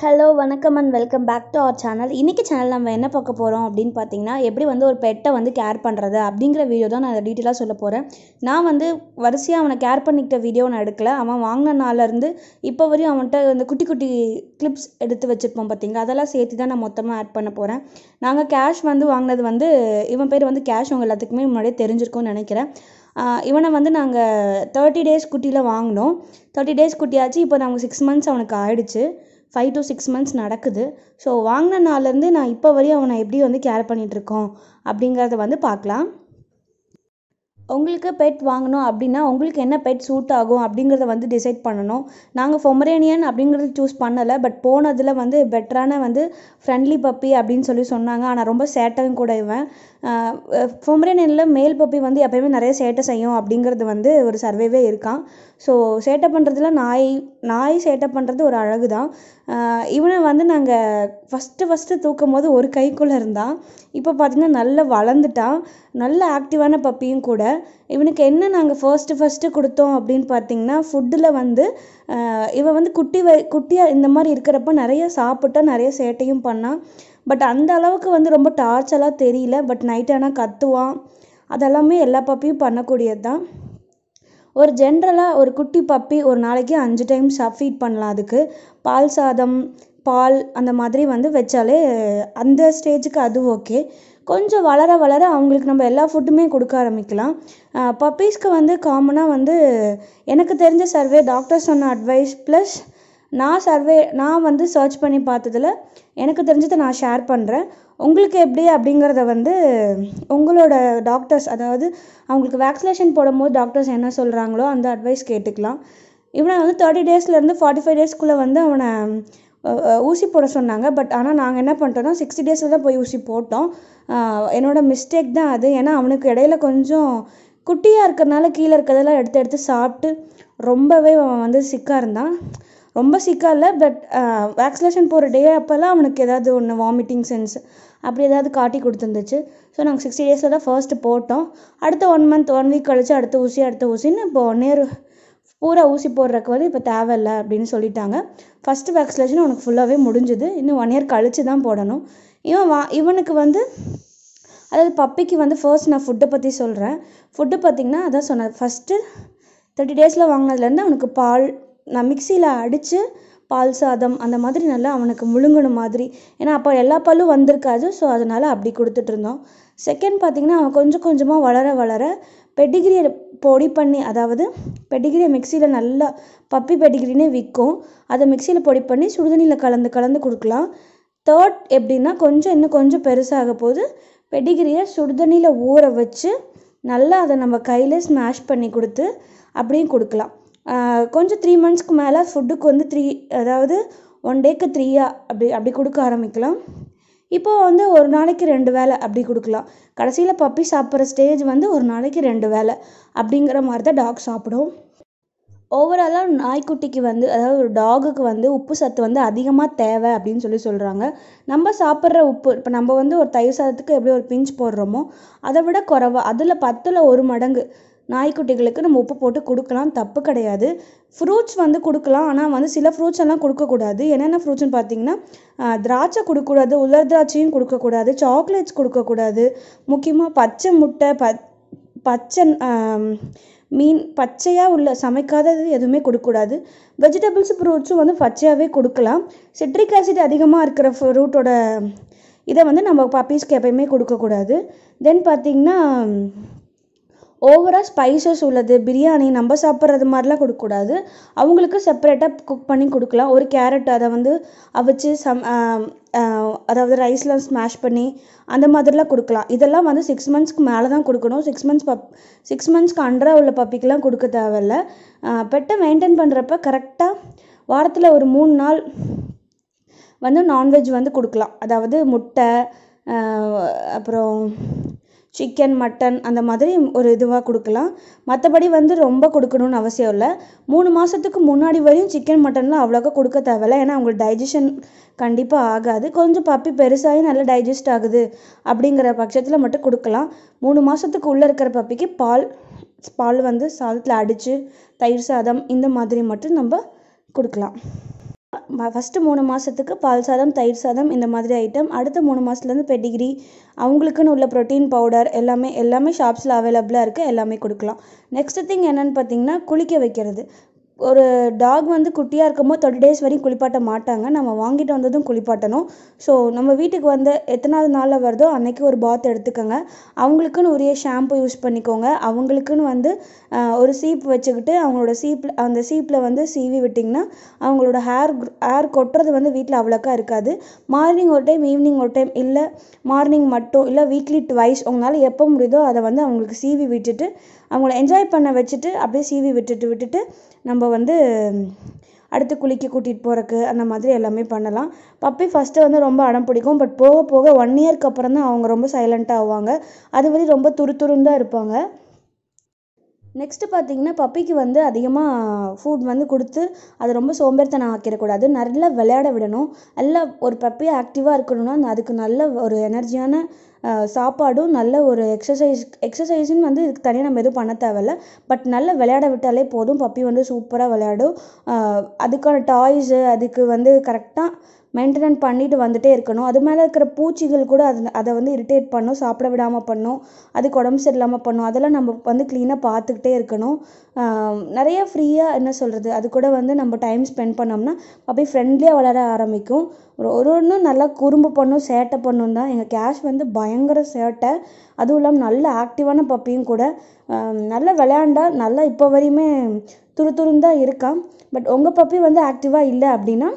hello வணக்கம் and welcome back to our channel இன்னைக்கு channel நம்ம என்ன பார்க்க போகிறோம் அப்படின்னு பார்த்தீங்கன்னா எப்படி வந்து ஒரு பெட்டை வந்து கேர் பண்ணுறது அப்படிங்கிற வீடியோ தான் நான் டீட்டெயிலாக சொல்ல போகிறேன் நான் வந்து வரிசையாக அவனை கேர் பண்ணிக்கிட்ட வீடியோ நான் எடுக்கல அவன் வாங்கின நாளிலேருந்து இப்போ வரையும் அவன்கிட்ட வந்து குட்டி குட்டி கிளிப்ஸ் எடுத்து வச்சுருப்போம் பார்த்தீங்க அதெல்லாம் சேர்த்து தான் நான் மொத்தமாக ஆட் பண்ண போகிறேன் நாங்கள் கேஷ் வந்து வாங்கினது வந்து இவன் பேர் வந்து கேஷ் உங்கள் எல்லாத்துக்குமே முன்னாடியே தெரிஞ்சிருக்கும்னு நினைக்கிறேன் இவனை வந்து நாங்கள் தேர்ட்டி டேஸ் குட்டியில் வாங்கினோம் தேர்ட்டி டேஸ் குட்டியாச்சு இப்போ நாங்கள் சிக்ஸ் மந்த்ஸ் அவனுக்கு ஆயிடுச்சு ஃபைவ் டு சிக்ஸ் மந்த்ஸ் நடக்குது ஸோ வாங்கின நாள்லேருந்து நான் இப்போ வரையும் அவனை எப்படி வந்து கேர் பண்ணிகிட்ருக்கோம் அப்படிங்கிறத வந்து பார்க்கலாம் உங்களுக்கு பெட் வாங்கணும் அப்படின்னா உங்களுக்கு என்ன பெட் சூட் ஆகும் அப்படிங்கிறத வந்து டிசைட் பண்ணணும் நாங்கள் ஃபொமரேனியன் அப்படிங்கிறது சூஸ் பண்ணலை பட் போனதில் வந்து பெட்டரான வந்து ஃப்ரெண்ட்லி பப்பி அப்படின்னு சொல்லி சொன்னாங்க ஆனால் ரொம்ப சேட்டையும் கூட இவன் பொமரேனியனில் மேல் பப்பி வந்து எப்போயுமே நிறைய சேட்டை செய்யும் அப்படிங்கிறது வந்து ஒரு சர்வேவே இருக்கான் ஸோ சேட்டை பண்ணுறதுல நாய் நாய் சேட்டை பண்ணுறது ஒரு அழகு தான் இவனை வந்து நாங்கள் ஃபஸ்ட்டு ஃபஸ்ட்டு தூக்கும் போது ஒரு கைக்குள்ளே இருந்தான் இப்போ பார்த்திங்கன்னா நல்லா வளர்ந்துட்டான் நல்ல ஆக்டிவான பப்பியும் கூட இவனுக்கு என்ன நாங்கள் ஃபர்ஸ்ட்டு ஃபஸ்ட்டு கொடுத்தோம் அப்படின்னு பார்த்தீங்கன்னா ஃபுட்டில் வந்து இவன் வந்து குட்டி வ குட்டியாக இந்த மாதிரி இருக்கிறப்ப நிறைய சாப்பிட்டா நிறைய சேட்டையும் பண்ணான் பட் அந்த அளவுக்கு வந்து ரொம்ப டார்ச்செல்லாம் தெரியல பட் நைட் ஆனால் கத்துவான் அதெல்லாமே எல்லா பப்பியும் பண்ணக்கூடியது தான் ஒரு ஜென்ரலாக ஒரு குட்டி பப்பி ஒரு நாளைக்கு அஞ்சு டைம் ஃபீட் பண்ணலாம் அதுக்கு பால் சாதம் பால் அந்த மாதிரி வந்து வச்சாலே அந்த ஸ்டேஜுக்கு அது ஓகே கொஞ்சம் வளர வளர அவங்களுக்கு நம்ம எல்லா ஃபுட்டுமே கொடுக்க ஆரம்பிக்கலாம் பப்பீஸ்க்கு வந்து காமனாக வந்து எனக்கு தெரிஞ்ச சர்வே டாக்டர் சொன்ன அட்வைஸ் ப்ளஸ் நான் சர்வே நான் வந்து சர்ச் பண்ணி பார்த்ததில் எனக்கு தெரிஞ்சதை நான் ஷேர் பண்ணுறேன் உங்களுக்கு எப்படி அப்படிங்கிறத வந்து உங்களோட டாக்டர்ஸ் அதாவது அவங்களுக்கு வேக்சினேஷன் போடும்போது டாக்டர்ஸ் என்ன சொல்கிறாங்களோ அந்த அட்வைஸ் கேட்டுக்கலாம் இவனை வந்து தேர்ட்டி டேஸ்லேருந்து ஃபார்ட்டி ஃபைவ் டேஸ்க்குள்ளே வந்து அவனை ஊசி போட சொன்னாங்க பட் ஆனால் நாங்கள் என்ன பண்ணிட்டோம்னா சிக்ஸ்டி டேஸில் தான் போய் ஊசி போட்டோம் என்னோடய மிஸ்டேக் தான் அது ஏன்னா அவனுக்கு இடையில கொஞ்சம் குட்டியாக இருக்கிறதுனால கீழே இருக்கிறதெல்லாம் எடுத்து எடுத்து சாப்பிட்டு ரொம்பவே அவன் வந்து சிக்காக இருந்தான் ரொம்ப சிக்காக இல்லை பட் வேக்சினேஷன் போகிற டே அப்போல்லாம் அவனுக்கு ஏதாவது ஒன்று வாமிட்டிங் சென்ஸ் அப்படி ஏதாவது காட்டி கொடுத்துருந்துச்சு ஸோ நாங்கள் சிக்ஸ்டி டேஸில் தான் ஃபர்ஸ்ட்டு போட்டோம் அடுத்த ஒன் மந்த் ஒன் வீக் கழித்து அடுத்த ஊசி அடுத்த ஊசின்னு இப்போது நேரு பூரா ஊசி போடுறதுக்கு வந்து இப்போ தேவையில்லை அப்படின்னு சொல்லிட்டாங்க ஃபஸ்ட்டு வேக்சினேஷன் உனக்கு ஃபுல்லாகவே முடிஞ்சுது இன்னும் ஒன் இயர் கழித்து தான் போடணும் இவன் வா இவனுக்கு வந்து அதாவது பப்பிக்கு வந்து ஃபர்ஸ்ட் நான் ஃபுட்டை பற்றி சொல்கிறேன் ஃபுட்டு பார்த்திங்கன்னா அதான் சொன்னேன் ஃபஸ்ட்டு தேர்ட்டி டேஸில் வாங்கினதுலேருந்து அவனுக்கு பால் நான் மிக்சியில் அடித்து பால் சாதம் அந்த மாதிரி நல்லா அவனுக்கு முழுங்கணும் மாதிரி ஏன்னா அப்போ எல்லா பாலும் வந்திருக்காது ஸோ அதனால் அப்படி கொடுத்துட்ருந்தோம் செகண்ட் பார்த்திங்கன்னா அவன் கொஞ்சம் கொஞ்சமாக வளர வளர பெடிகிரி பொடி பண்ணி அதாவது பெடிகிரியை மிக்சியில் நல்லா பப்பி பெடிகிரின்னு விற்கும் அதை மிக்சியில் பொடி பண்ணி சுடுதண்ணியில் கலந்து கலந்து கொடுக்கலாம் தேர்ட் எப்படின்னா கொஞ்சம் இன்னும் கொஞ்சம் பெருசாக போது பெடிகிரியை சுடுதண்ணியில் ஊற வச்சு நல்லா அதை நம்ம கையில் ஸ்மாஷ் பண்ணி கொடுத்து அப்படியும் கொடுக்கலாம் கொஞ்சம் த்ரீ மந்த்ஸ்க்கு மேலே ஃபுட்டுக்கு வந்து த்ரீ அதாவது ஒன் டேக்கு த்ரீயாக அப்படி அப்படி கொடுக்க ஆரம்பிக்கலாம் இப்போது வந்து ஒரு நாளைக்கு ரெண்டு வேலை அப்படி கொடுக்கலாம் கடைசியில் பப்பி சாப்பிட்ற ஸ்டேஜ் வந்து ஒரு நாளைக்கு ரெண்டு வேலை அப்படிங்கிற மாதிரி தான் டாக் சாப்பிடும் ஓவராலாக நாய்க்குட்டிக்கு வந்து அதாவது ஒரு டாகுக்கு வந்து உப்பு சத்து வந்து அதிகமாக தேவை அப்படின்னு சொல்லி சொல்கிறாங்க நம்ம சாப்பிட்ற உப்பு இப்போ நம்ம வந்து ஒரு தயிர் சாதத்துக்கு எப்படி ஒரு பிஞ்ச் போடுறோமோ அதை விட குறைவா அதில் பத்தில் ஒரு மடங்கு நாய்க்குட்டிகளுக்கு நம்ம உப்பு போட்டு கொடுக்கலாம் தப்பு கிடையாது ஃப்ரூட்ஸ் வந்து கொடுக்கலாம் ஆனால் வந்து சில ஃப்ரூட்ஸ் எல்லாம் கொடுக்கக்கூடாது என்னென்ன ஃப்ரூட்ஸ்னு பார்த்தீங்கன்னா திராட்சை கொடுக்கக்கூடாது உலர் திராட்சையும் கொடுக்கக்கூடாது சாக்லேட்ஸ் கொடுக்கக்கூடாது முக்கியமாக பச்சை முட்டை ப பச்சை மீன் பச்சையாக உள்ள சமைக்காதது எதுவுமே கொடுக்கக்கூடாது வெஜிடபிள்ஸ் ஃப்ரூட்ஸும் வந்து பச்சையாகவே கொடுக்கலாம் சிட்ரிக் ஆசிட் அதிகமாக இருக்கிற ஃப்ரூட்டோட இதை வந்து நம்ம பப்பீஸ்க்கு எப்பயுமே கொடுக்கக்கூடாது தென் பார்த்திங்கன்னா ஓவராக ஸ்பைசஸ் உள்ளது பிரியாணி நம்ம சாப்பிட்றது மாதிரிலாம் கொடுக்கக்கூடாது அவங்களுக்கு செப்பரேட்டாக குக் பண்ணி கொடுக்கலாம் ஒரு கேரட் அதை வந்து அவிச்சு சம் அதாவது ரைஸ்லாம் ஸ்மாஷ் பண்ணி அந்த மாதிரிலாம் கொடுக்கலாம் இதெல்லாம் வந்து சிக்ஸ் மந்த்ஸ்க்கு மேலே தான் கொடுக்கணும் சிக்ஸ் மந்த்ஸ் பப் சிக்ஸ் மந்த்ஸ்க்கு அண்டராக உள்ள பப்பிக்கெலாம் கொடுக்க தேவையில்ல பெட்டை மெயின்டைன் பண்ணுறப்ப கரெக்டாக வாரத்தில் ஒரு மூணு நாள் வந்து நான்வெஜ் வந்து கொடுக்கலாம் அதாவது முட்டை அப்புறம் சிக்கன் மட்டன் அந்த மாதிரி ஒரு இதுவாக கொடுக்கலாம் மற்றபடி வந்து ரொம்ப கொடுக்கணும்னு அவசியம் இல்லை மூணு மாதத்துக்கு முன்னாடி வரையும் சிக்கன் மட்டன்லாம் அவ்வளோக்கா கொடுக்க தேவையில்ல ஏன்னா அவங்களுக்கு டைஜஷன் கண்டிப்பாக ஆகாது கொஞ்சம் பப்பி பெருசாகி நல்லா டைஜஸ்ட் ஆகுது அப்படிங்கிற பட்சத்தில் மட்டும் கொடுக்கலாம் மூணு மாதத்துக்கு உள்ளே இருக்கிற பப்பிக்கு பால் பால் வந்து சாதத்தில் அடித்து தயிர் சாதம் இந்த மாதிரி மட்டும் நம்ம கொடுக்கலாம் ஃபஸ்ட்டு மூணு மாதத்துக்கு பால் சாதம் தயிர் சாதம் இந்த மாதிரி ஐட்டம் அடுத்த மூணு மாதத்துலேருந்து பெடிகிரி அவங்களுக்குன்னு உள்ள ப்ரோட்டீன் பவுடர் எல்லாமே எல்லாமே ஷாப்ஸில் அவைலபிளாக இருக்குது எல்லாமே கொடுக்கலாம் நெக்ஸ்ட்டு திங் என்னென்னு பார்த்தீங்கன்னா குளிக்க வைக்கிறது ஒரு டாக் வந்து குட்டியாக இருக்கும்போது தேர்ட்டி டேஸ் வரையும் குளிப்பாட்ட மாட்டாங்க நம்ம வாங்கிட்டு வந்ததும் குளிப்பாட்டணும் ஸோ நம்ம வீட்டுக்கு வந்து எத்தனாவது நாளில் வருதோ அன்றைக்கி ஒரு பாத் எடுத்துக்கோங்க அவங்களுக்குன்னு உரிய ஷாம்பு யூஸ் பண்ணிக்கோங்க அவங்களுக்குன்னு வந்து ஒரு சீப் வச்சுக்கிட்டு அவங்களோட சீப்பில் அந்த சீப்பில் வந்து சீவி விட்டிங்கன்னா அவங்களோட ஹேர் ஹேர் கொட்டுறது வந்து வீட்டில் அவ்வளோக்கா இருக்காது மார்னிங் ஒரு டைம் ஈவினிங் ஒரு டைம் இல்லை மார்னிங் மட்டும் இல்லை வீக்லி ட்வைஸ் உங்களால் எப்போ முடியுதோ அதை வந்து அவங்களுக்கு சீவி விட்டுட்டு அவங்கள என்ஜாய் பண்ண வச்சுட்டு அப்படியே சீவி விட்டுட்டு விட்டுட்டு நம்ம வந்து அடுத்து குளிக்க கூட்டிகிட்டு போகிறக்கு அந்த மாதிரி எல்லாமே பண்ணலாம் பப்பி ஃபஸ்ட்டு வந்து ரொம்ப அடம் பிடிக்கும் பட் போக போக ஒன் இயர்க்கு அப்புறம் தான் அவங்க ரொம்ப சைலண்ட்டாக ஆவாங்க அது வந்து ரொம்ப துரு தான் இருப்பாங்க நெக்ஸ்ட்டு பார்த்தீங்கன்னா பப்பிக்கு வந்து அதிகமாக ஃபுட் வந்து கொடுத்து அது ரொம்ப சோம்பேறித்தனம் ஆக்கிடக்கூடாது நல்லா விளையாட விடணும் நல்லா ஒரு பப்பி ஆக்டிவாக இருக்கணும்னா அதுக்கு நல்ல ஒரு எனர்ஜியான சாப்பாடும் நல்ல ஒரு எக்ஸசைஸ் எக்ஸசைஸுன்னு வந்து இதுக்கு தனியாக நம்ம எதுவும் பண்ண தேவையில்ல பட் நல்லா விளையாட விட்டாலே போதும் பப்பி வந்து சூப்பராக விளையாடும் அதுக்கான டாய்ஸு அதுக்கு வந்து கரெக்டாக மெயின்டெனன் பண்ணிட்டு வந்துகிட்டே இருக்கணும் அது மேலே இருக்கிற பூச்சிகள் கூட அது அதை வந்து இரிட்டேட் பண்ணும் சாப்பிட விடாமல் பண்ணும் அதுக்கு உடம்பு சரியில்லாமல் பண்ணும் அதெல்லாம் நம்ம வந்து க்ளீனாக பார்த்துக்கிட்டே இருக்கணும் நிறைய ஃப்ரீயாக என்ன சொல்கிறது அது கூட வந்து நம்ம டைம் ஸ்பெண்ட் பண்ணோம்னா அப்படியே ஃப்ரெண்ட்லியாக வளர ஆரம்பிக்கும் ஒரு ஒன்றும் நல்லா குறும்பு பண்ணும் சேட்டை பண்ணும் தான் எங்கள் கேஷ் வந்து பயங்கர சேட்டை அதுவும் இல்லாமல் நல்ல ஆக்டிவான பப்பியும் கூட நல்லா விளையாண்டா நல்லா இப்போ வரையுமே துரு துருந்தான் இருக்கான் பட் உங்கள் பப்பி வந்து ஆக்டிவாக இல்லை அப்படின்னா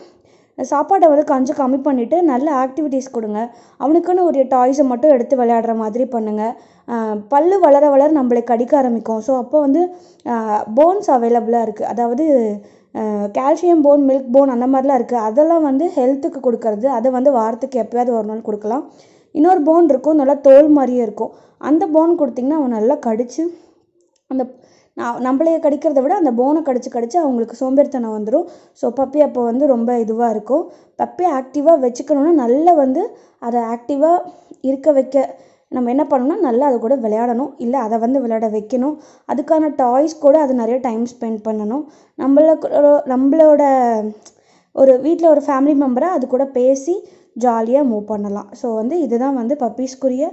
சாப்பாடை வந்து கொஞ்சம் கம்மி பண்ணிவிட்டு நல்ல ஆக்டிவிட்டீஸ் கொடுங்க அவனுக்குன்னு ஒரு டாய்ஸை மட்டும் எடுத்து விளையாடுற மாதிரி பண்ணுங்கள் பல் வளர வளர நம்மளை கடிக்க ஆரம்பிக்கும் ஸோ அப்போ வந்து போன்ஸ் அவைலபிளாக இருக்குது அதாவது கால்சியம் போன் மில்க் போன் அந்த மாதிரிலாம் இருக்குது அதெல்லாம் வந்து ஹெல்த்துக்கு கொடுக்கறது அதை வந்து வாரத்துக்கு எப்போயாவது ஒரு நாள் கொடுக்கலாம் இன்னொரு போன் இருக்கும் நல்லா தோல் மாதிரியே இருக்கும் அந்த போன் கொடுத்திங்கன்னா அவன் நல்லா கடித்து அந்த நம்மளைய கடிக்கிறத விட அந்த போனை கடிச்சு கடிச்சு அவங்களுக்கு சோம்பேறித்தனம் வந்துடும் ஸோ பப்பி அப்போ வந்து ரொம்ப இதுவாக இருக்கும் பப்பி ஆக்டிவாக வச்சுக்கணுன்னா நல்லா வந்து அதை ஆக்டிவாக இருக்க வைக்க நம்ம என்ன பண்ணணும்னா நல்லா அது கூட விளையாடணும் இல்லை அதை வந்து விளையாட வைக்கணும் அதுக்கான டாய்ஸ் கூட அது நிறைய டைம் ஸ்பெண்ட் பண்ணணும் நம்மளோட நம்மளோட ஒரு வீட்டில் ஒரு ஃபேமிலி மெம்பராக அது கூட பேசி ஜாலியாக மூவ் பண்ணலாம் ஸோ வந்து இதுதான் வந்து பப்பீஸ்க்குரிய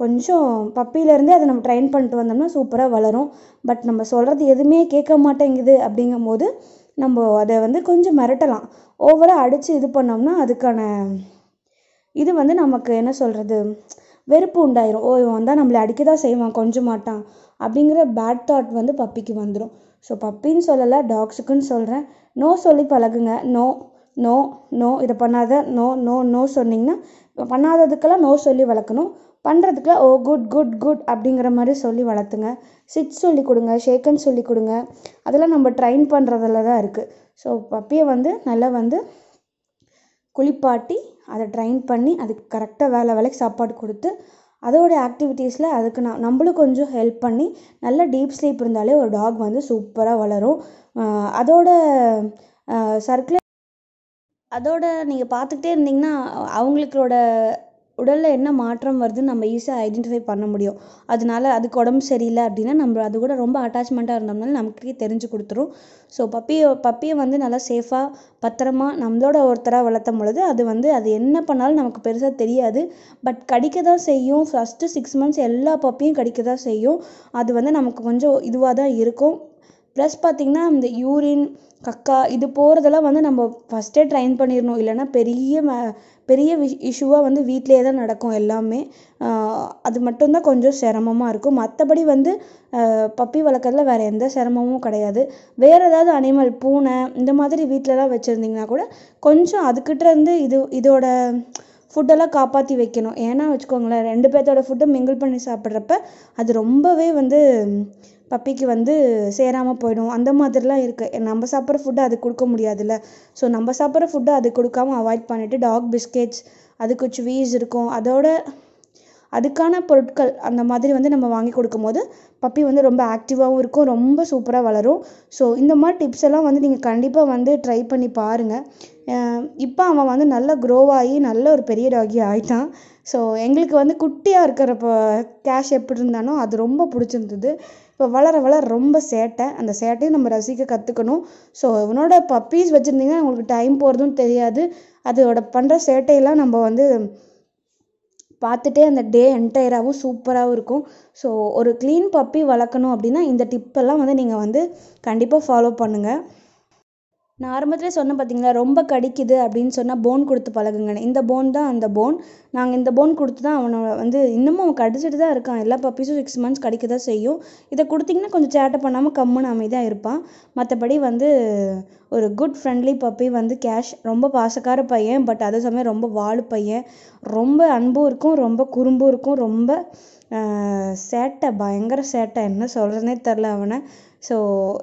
கொஞ்சம் பப்பிலேருந்தே அதை நம்ம ட்ரெயின் பண்ணிட்டு வந்தோம்னா சூப்பராக வளரும் பட் நம்ம சொல்கிறது எதுவுமே கேட்க மாட்டேங்குது அப்படிங்கும் போது நம்ம அதை வந்து கொஞ்சம் மிரட்டலாம் ஓவராக அடித்து இது பண்ணோம்னா அதுக்கான இது வந்து நமக்கு என்ன சொல்கிறது வெறுப்பு உண்டாயிரும் ஓ இவன் வந்தால் நம்மளை அடிக்க தான் செய்வான் கொஞ்சம் மாட்டான் அப்படிங்கிற பேட் தாட் வந்து பப்பிக்கு வந்துடும் ஸோ பப்பின்னு சொல்லலை டாக்ஸுக்குன்னு சொல்கிறேன் நோ சொல்லி பழகுங்க நோ நோ நோ இதை பண்ணாத நோ நோ நோ சொன்னிங்கன்னா பண்ணாததுக்கெல்லாம் நோ சொல்லி வளர்க்கணும் பண்ணுறதுக்குலாம் ஓ குட் குட் குட் அப்படிங்கிற மாதிரி சொல்லி வளர்த்துங்க சிட் சொல்லி கொடுங்க ஷேக்கன் சொல்லி கொடுங்க அதெல்லாம் நம்ம ட்ரைன் பண்ணுறதுல தான் இருக்குது ஸோ பப்பியை வந்து நல்லா வந்து குளிப்பாட்டி அதை ட்ரைன் பண்ணி அதுக்கு கரெக்டாக வேலை வேலைக்கு சாப்பாடு கொடுத்து அதோடய ஆக்டிவிட்டீஸில் அதுக்கு நான் நம்மளும் கொஞ்சம் ஹெல்ப் பண்ணி நல்ல டீப் ஸ்லீப் இருந்தாலே ஒரு டாக் வந்து சூப்பராக வளரும் அதோட சர்க்குலர் அதோட நீங்கள் பார்த்துக்கிட்டே இருந்தீங்கன்னா அவங்களுக்கோட உடலில் என்ன மாற்றம் வருதுன்னு நம்ம ஈஸியாக ஐடென்டிஃபை பண்ண முடியும் அதனால அதுக்கு உடம்பு சரியில்லை அப்படின்னா நம்ம அது கூட ரொம்ப அட்டாச்மெண்ட்டாக இருந்தோம்னால நமக்கே தெரிஞ்சு கொடுத்துரும் ஸோ பப்பியை பப்பியை வந்து நல்லா சேஃபாக பத்திரமா நம்மளோட ஒருத்தராக வளர்த்தும் பொழுது அது வந்து அது என்ன பண்ணாலும் நமக்கு பெருசாக தெரியாது பட் கடிக்க தான் செய்யும் ஃபஸ்ட்டு சிக்ஸ் மந்த்ஸ் எல்லா பப்பியும் கடிக்க தான் செய்யும் அது வந்து நமக்கு கொஞ்சம் இதுவாக தான் இருக்கும் ப்ளஸ் பார்த்திங்கன்னா இந்த யூரின் கக்கா இது போகிறதெல்லாம் வந்து நம்ம ஃபஸ்ட்டே ட்ரைன் பண்ணிடணும் இல்லைன்னா பெரிய ம பெரிய விஷ் இஷ்யூவாக வந்து வீட்டிலே தான் நடக்கும் எல்லாமே அது மட்டும்தான் கொஞ்சம் சிரமமாக இருக்கும் மற்றபடி வந்து பப்பி வளர்க்குறதுல வேறு எந்த சிரமமும் கிடையாது வேறு ஏதாவது அனிமல் பூனை இந்த மாதிரி வீட்டிலலாம் வச்சுருந்தீங்கன்னா கூட கொஞ்சம் அதுக்கிட்டேருந்து இது இதோட ஃபுட்டெல்லாம் காப்பாற்றி வைக்கணும் ஏன்னா வச்சுக்கோங்களேன் ரெண்டு பேர்த்தோட ஃபுட்டை மிங்கிள் பண்ணி சாப்பிட்றப்ப அது ரொம்பவே வந்து பப்பிக்கு வந்து சேராமல் போயிடும் அந்த மாதிரிலாம் இருக்குது நம்ம சாப்பிட்ற ஃபுட்டை அது கொடுக்க முடியாதுல்ல ஸோ நம்ம சாப்பிட்ற ஃபுட்டை அது கொடுக்காம அவாய்ட் பண்ணிவிட்டு டாக் பிஸ்கெட்ஸ் அதுக்கு சுவீஸ் இருக்கும் அதோட அதுக்கான பொருட்கள் அந்த மாதிரி வந்து நம்ம வாங்கி கொடுக்கும் போது பப்பி வந்து ரொம்ப ஆக்டிவாகவும் இருக்கும் ரொம்ப சூப்பராக வளரும் ஸோ இந்த மாதிரி டிப்ஸ் எல்லாம் வந்து நீங்கள் கண்டிப்பாக வந்து ட்ரை பண்ணி பாருங்கள் இப்போ அவன் வந்து நல்லா க்ரோவ் ஆகி நல்ல ஒரு பெரிய டாகி ஆயிட்டான் ஸோ எங்களுக்கு வந்து குட்டியாக இருக்கிறப்போ கேஷ் எப்படி இருந்தாலும் அது ரொம்ப பிடிச்சிருந்தது இப்போ வளர வளர ரொம்ப சேட்டை அந்த சேட்டையும் நம்ம ரசிக்க கற்றுக்கணும் ஸோ இவனோட பப்பீஸ் வச்சுருந்தீங்கன்னா உங்களுக்கு டைம் போகிறதும் தெரியாது அதோட பண்ணுற சேட்டையெல்லாம் நம்ம வந்து பார்த்துட்டே அந்த டே என்டையராகவும் சூப்பராகவும் இருக்கும் ஸோ ஒரு க்ளீன் பப்பி வளர்க்கணும் அப்படின்னா இந்த டிப்பெல்லாம் வந்து நீங்கள் வந்து கண்டிப்பாக ஃபாலோ பண்ணுங்கள் நான் ஆரம்பத்தில் சொன்னேன் பார்த்தீங்களா ரொம்ப கடிக்குது அப்படின்னு சொன்னால் போன் கொடுத்து பழகுங்கன்னு இந்த போன் தான் அந்த போன் நாங்கள் இந்த போன் கொடுத்து தான் அவனை வந்து இன்னமும் அவன் கடிச்சிட்டு தான் இருக்கான் எல்லா பப்பீஸும் சிக்ஸ் மந்த்ஸ் கடிக்க தான் செய்யும் இதை கொடுத்தீங்கன்னா கொஞ்சம் சேட்டை பண்ணாமல் கம்முன்னு அமைதியாக இருப்பான் மற்றபடி வந்து ஒரு குட் ஃப்ரெண்ட்லி பப்பி வந்து கேஷ் ரொம்ப பாசக்கார பையன் பட் அதே சமயம் ரொம்ப வாழு பையன் ரொம்ப அன்பும் இருக்கும் ரொம்ப குறும்பும் இருக்கும் ரொம்ப சேட்டை பயங்கர சேட்டை என்ன சொல்கிறதுனே தெரில அவனை ஸோ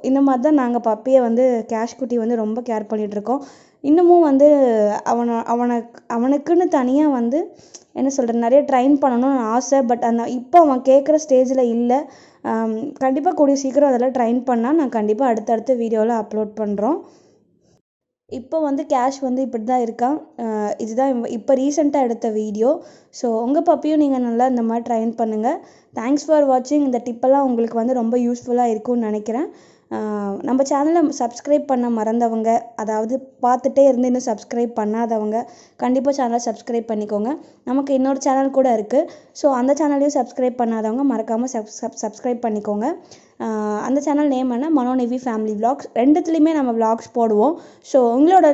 இந்த மாதிரி தான் நாங்கள் பப்பியை வந்து கேஷ் குட்டி வந்து ரொம்ப கேர் பண்ணிகிட்ருக்கோம் இன்னமும் வந்து அவனை அவனை அவனுக்குன்னு தனியாக வந்து என்ன சொல்கிறது நிறைய ட்ரைன் பண்ணணும்னு ஆசை பட் அந்த இப்போ அவன் கேட்குற ஸ்டேஜில் இல்லை கண்டிப்பாக கூடிய சீக்கிரம் அதெல்லாம் ட்ரைன் பண்ணால் நான் கண்டிப்பாக அடுத்தடுத்த வீடியோவில் அப்லோட் பண்ணுறோம் இப்போ வந்து கேஷ் வந்து இப்படி தான் இருக்கான் இதுதான் இப்போ ரீசெண்டாக எடுத்த வீடியோ ஸோ உங்கள் பப்பியும் நீங்கள் நல்லா இந்த மாதிரி ட்ரைன் பண்ணுங்கள் தேங்க்ஸ் ஃபார் வாட்சிங் இந்த டிப்பெல்லாம் உங்களுக்கு வந்து ரொம்ப யூஸ்ஃபுல்லாக இருக்கும்னு நினைக்கிறேன் நம்ம சேனலை சப்ஸ்கிரைப் பண்ண மறந்தவங்க அதாவது பார்த்துட்டே இருந்து இன்னும் சப்ஸ்கிரைப் பண்ணாதவங்க கண்டிப்பாக சேனலை சப்ஸ்கிரைப் பண்ணிக்கோங்க நமக்கு இன்னொரு சேனல் கூட இருக்குது ஸோ அந்த சேனலையும் சப்ஸ்கிரைப் பண்ணாதவங்க மறக்காமல் சப் சப் சப்ஸ்கிரைப் பண்ணிக்கோங்க அந்த சேனல் நேம் என்ன மனோநிவி ஃபேமிலி விலாக்ஸ் ரெண்டுத்துலேயுமே நம்ம விலாக்ஸ் போடுவோம் ஸோ உங்களோட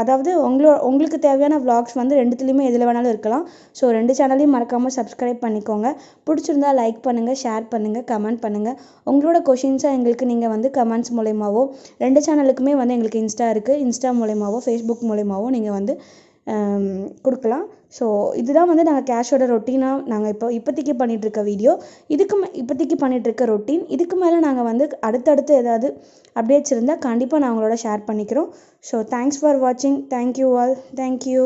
அதாவது உங்களோ உங்களுக்கு தேவையான விலாக்ஸ் வந்து ரெண்டுத்துலேயுமே எதில் வேணாலும் இருக்கலாம் ஸோ ரெண்டு சேனலையும் மறக்காமல் சப்ஸ்கிரைப் பண்ணிக்கோங்க பிடிச்சிருந்தா லைக் பண்ணுங்கள் ஷேர் பண்ணுங்கள் கமெண்ட் பண்ணுங்கள் உங்களோட கொஷின்ஸாக எங்களுக்கு நீங்கள் வந்து கமெண்ட்ஸ் மூலயமாவோ ரெண்டு சேனலுக்குமே வந்து எங்களுக்கு இன்ஸ்டா இருக்குது இன்ஸ்டா மூலயமாவோ ஃபேஸ்புக் மூலயமாவோ நீங்கள் வந்து கொடுக்கலாம் ஸோ இதுதான் வந்து நாங்கள் கேஷோட ரொட்டீனாக நாங்கள் இப்போ இப்போதைக்கு பண்ணிகிட்ருக்க வீடியோ இதுக்கு மே இப்போதைக்கு பண்ணிகிட்ருக்க ரொட்டீன் இதுக்கு மேலே நாங்கள் வந்து அடுத்தடுத்து ஏதாவது அப்டேட்ஸ் இருந்தால் கண்டிப்பாக நான் உங்களோட ஷேர் பண்ணிக்கிறோம் ஸோ தேங்க்ஸ் ஃபார் வாட்சிங் தேங்க்யூ ஆல் தேங்க்யூ